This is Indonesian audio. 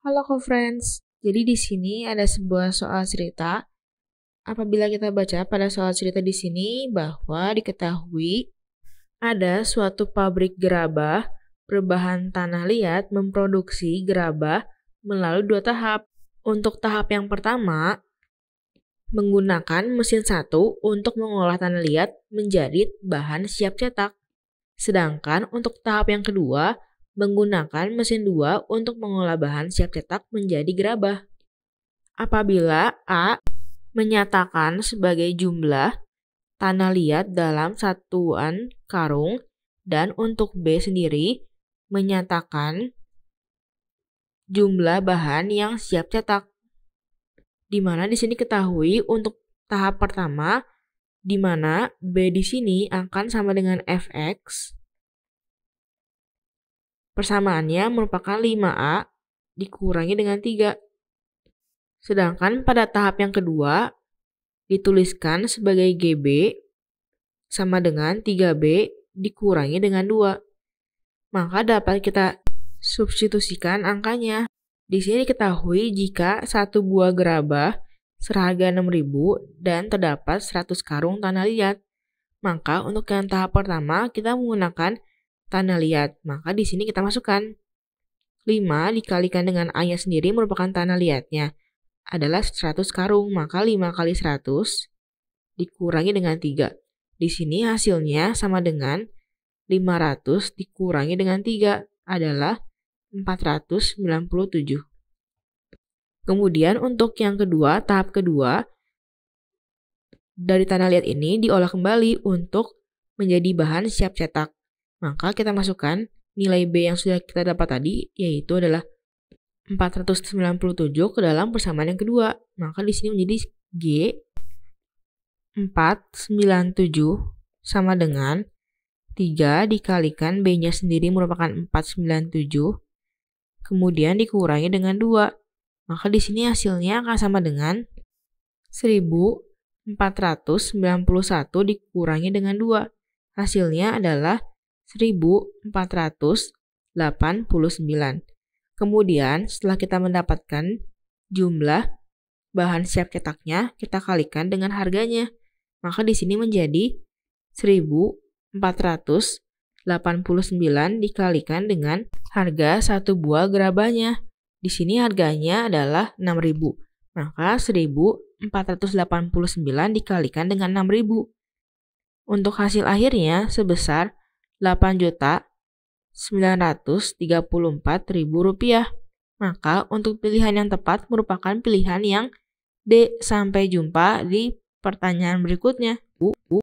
Halo co-friends. Jadi di sini ada sebuah soal cerita. Apabila kita baca pada soal cerita di sini bahwa diketahui ada suatu pabrik gerabah berbahan tanah liat memproduksi gerabah melalui dua tahap. Untuk tahap yang pertama, menggunakan mesin satu untuk mengolah tanah liat menjadi bahan siap cetak. Sedangkan untuk tahap yang kedua, menggunakan mesin dua untuk mengolah bahan siap cetak menjadi gerabah. Apabila A menyatakan sebagai jumlah tanah liat dalam satuan karung dan untuk B sendiri menyatakan jumlah bahan yang siap cetak. Di mana di sini ketahui untuk tahap pertama di mana B di sini akan sama dengan Fx Persamaannya merupakan 5A dikurangi dengan 3. Sedangkan pada tahap yang kedua, dituliskan sebagai GB sama dengan 3B dikurangi dengan 2. Maka dapat kita substitusikan angkanya. Di sini diketahui jika satu buah gerabah seharga 6000 dan terdapat 100 karung tanah liat. Maka untuk yang tahap pertama kita menggunakan tanah liat, maka di sini kita masukkan. 5 dikalikan dengan A-nya sendiri merupakan tanah liatnya, adalah 100 karung, maka 5 kali 100 dikurangi dengan 3. Di sini hasilnya sama dengan 500 dikurangi dengan 3 adalah 497. Kemudian untuk yang kedua, tahap kedua, dari tanah liat ini diolah kembali untuk menjadi bahan siap cetak. Maka nah, kita masukkan nilai B yang sudah kita dapat tadi, yaitu adalah 497 ke dalam persamaan yang kedua. Maka di sini menjadi G 497 sama dengan 3 dikalikan B-nya sendiri merupakan 497, kemudian dikurangi dengan 2. Maka di sini hasilnya akan sama dengan 1491 dikurangi dengan 2. Hasilnya adalah 1489. Kemudian setelah kita mendapatkan jumlah bahan siap cetaknya, kita kalikan dengan harganya. Maka di sini menjadi 1489 dikalikan dengan harga satu buah gerabahnya. Di sini harganya adalah 6000. Maka 1489 dikalikan dengan 6000. Untuk hasil akhirnya sebesar 8.934.000 rupiah. Maka untuk pilihan yang tepat merupakan pilihan yang D. Sampai jumpa di pertanyaan berikutnya.